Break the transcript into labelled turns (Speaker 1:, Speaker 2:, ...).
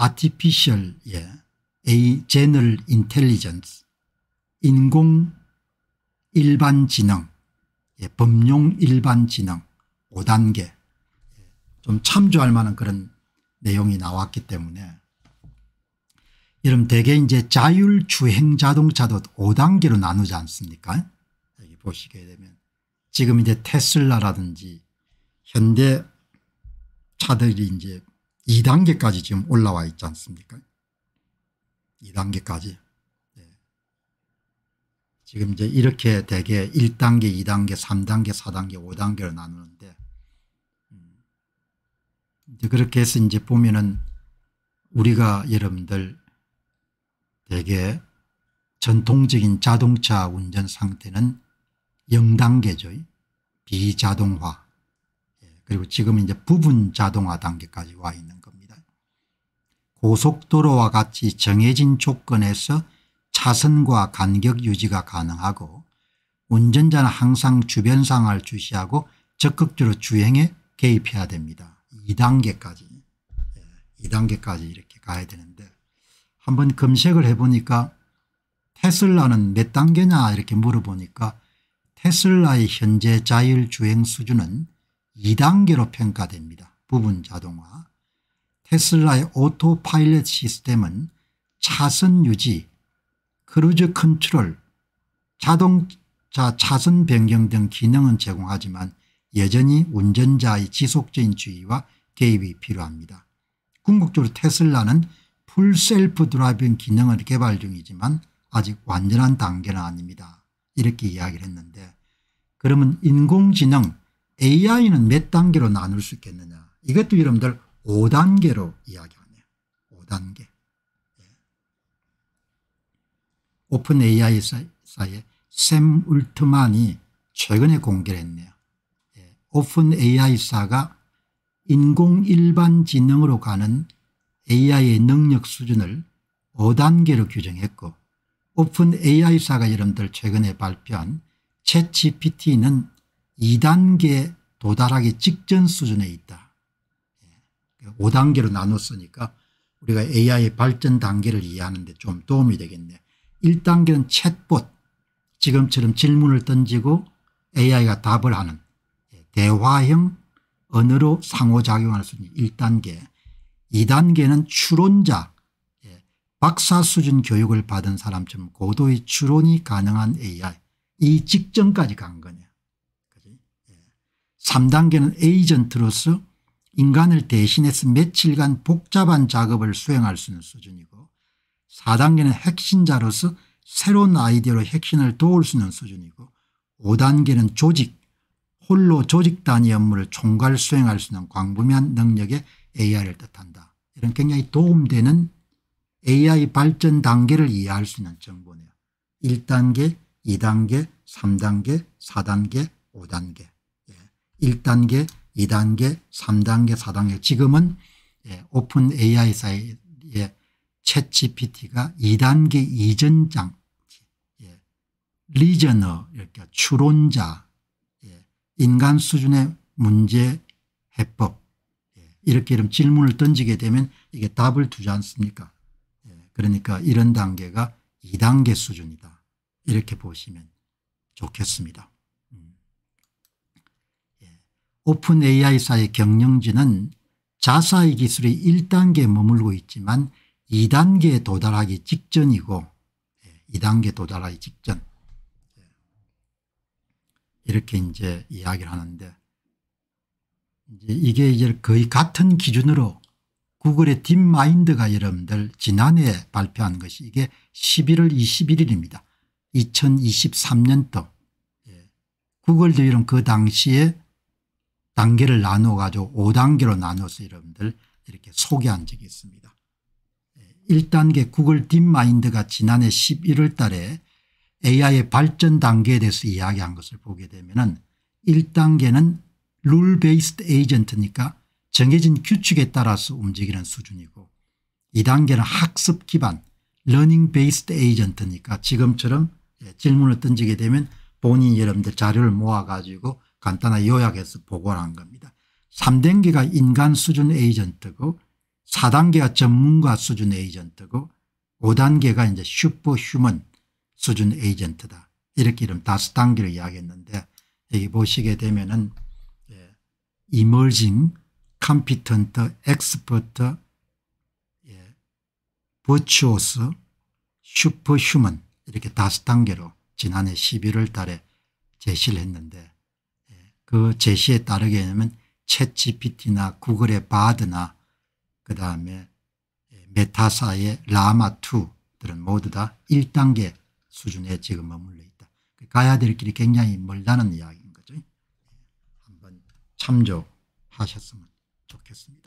Speaker 1: artificial, 예, a general intelligence, 인공 일반 지능, 예, 범용 일반 지능 5단계 좀 참조할 만한 그런 내용이 나왔기 때문에 여러분 대개 이제 자율주행 자동차도 5단계로 나누지 않습니까? 여기 보시게 되면 지금 이제 테슬라라든지 현대 차들이 이제 2단계까지 지금 올라와 있지 않습니까? 2단계까지. 네. 예. 지금 이제 이렇게 대개 1단계, 2단계, 3단계, 4단계, 5단계를 나누는데 음, 이제 그렇게 해서 이제 보면은 우리가 여러분들 대개 전통적인 자동차 운전 상태는 0단계죠. 비자동화. 그리고 지금 이제 부분 자동화 단계까지 와 있는 겁니다. 고속도로와 같이 정해진 조건에서 차선과 간격 유지가 가능하고 운전자는 항상 주변 상황을 주시하고 적극적으로 주행에 개입해야 됩니다. 2단계까지 2단계까지 예, 이렇게 가야 되는데 한번 검색을 해보니까 테슬라는 몇 단계냐 이렇게 물어보니까 테슬라의 현재 자율주행 수준은 2단계로 평가됩니다. 부분 자동화. 테슬라의 오토 파일럿 시스템은 차선 유지, 크루즈 컨트롤, 자동차 차선 변경 등 기능은 제공하지만 여전히 운전자의 지속적인 주의와 개입이 필요합니다. 궁극적으로 테슬라는 풀셀프 드라이빙 기능을 개발 중이지만 아직 완전한 단계는 아닙니다. 이렇게 이야기를 했는데 그러면 인공지능 AI는 몇 단계로 나눌 수 있겠느냐 이것도 여러분들 5단계로 이야기하네요. 5단계. 예. 오픈 AI 사에 샘 울트만이 최근에 공개를 했네요. 예. 오픈 AI사가 인공 일반 지능으로 가는 AI의 능력 수준을 5단계로 규정했고 오픈 AI사가 여러분들 최근에 발표한 챗GPT는 2단계 도달하기 직전 수준에 있다. 5단계로 예. 나눴으니까 우리가 AI의 발전 단계를 이해하는 데좀 도움이 되겠네. 1단계는 챗봇 지금처럼 질문을 던지고 AI가 답을 하는 예, 대화형 언어로 상호작용할 수 있는 1단계 2단계는 추론자 예. 박사 수준 교육을 받은 사람처럼 고도의 추론이 가능한 AI 이 직전까지 간 3단계는 에이전트로서 인간을 대신해서 며칠간 복잡한 작업을 수행할 수 있는 수준이고 4단계는 핵심자로서 새로운 아이디어로 핵심을 도울 수 있는 수준이고 5단계는 조직, 홀로 조직 단위 업무를 총괄 수행할 수 있는 광범위한 능력의 AI를 뜻한다. 이런 굉장히 도움되는 AI 발전 단계를 이해할 수 있는 정보네요. 1단계, 2단계, 3단계, 4단계, 5단계. 1단계 2단계 3단계 4단계 지금은 예, 오픈 AI사의 챗 GPT가 2단계 이전장 예, 리저너 이렇게 그러니까 추론자 예, 인간 수준의 문제 해법 이렇게 이런 질문을 던지게 되면 이게 답을 두지 않습니까 그러니까 이런 단계가 2단계 수준이다 이렇게 보시면 좋겠습니다. 오픈 AI사의 경영진은 자사의 기술이 1단계에 머물고 있지만 2단계에 도달하기 직전이고 2단계 예, 도달하기 직전 예. 이렇게 이제 이야기를 하는데 이제 이게 이제 거의 같은 기준으로 구글의 딥마인드가 여러분들 지난해 발표한 것이 이게 11월 21일입니다. 2023년도 구글도 이런 그 당시에 단계를 나누어 가지고 5단계로 나눠서 여러분들 이렇게 소개한 적이 있습니다. 1단계 예, 구글 딥마인드가 지난해 11월 달에 AI의 발전 단계에 대해서 이야기한 것을 보게 되면 은 1단계는 룰 베이스드 에이전트니까 정해진 규칙에 따라서 움직이는 수준이고 2단계는 학습 기반 러닝 베이스드 에이전트니까 지금처럼 예, 질문을 던지게 되면 본인 여러분들 자료를 모아 가지고 간단하게 요약해서 보고를 한 겁니다. 3단계가 인간 수준 에이전트고 4단계가 전문가 수준 에이전트고 5단계가 이제 슈퍼 휴먼 수준 에이전트다. 이렇게 이름 다 단계를 이야기했는데 여기 보시게 되면은 emerging, competent, e x 이렇게 다 단계로 지난해 11월 달에 제시를 했는데 그 제시에 따르게 되면 챗GPT나 구글의 바드나 그 다음에 메타사의 라마2들은 모두 다 1단계 수준에 지금 머물러 있다. 가야 될 길이 굉장히 멀다는 이야기인 거죠. 한번 참조하셨으면 좋겠습니다.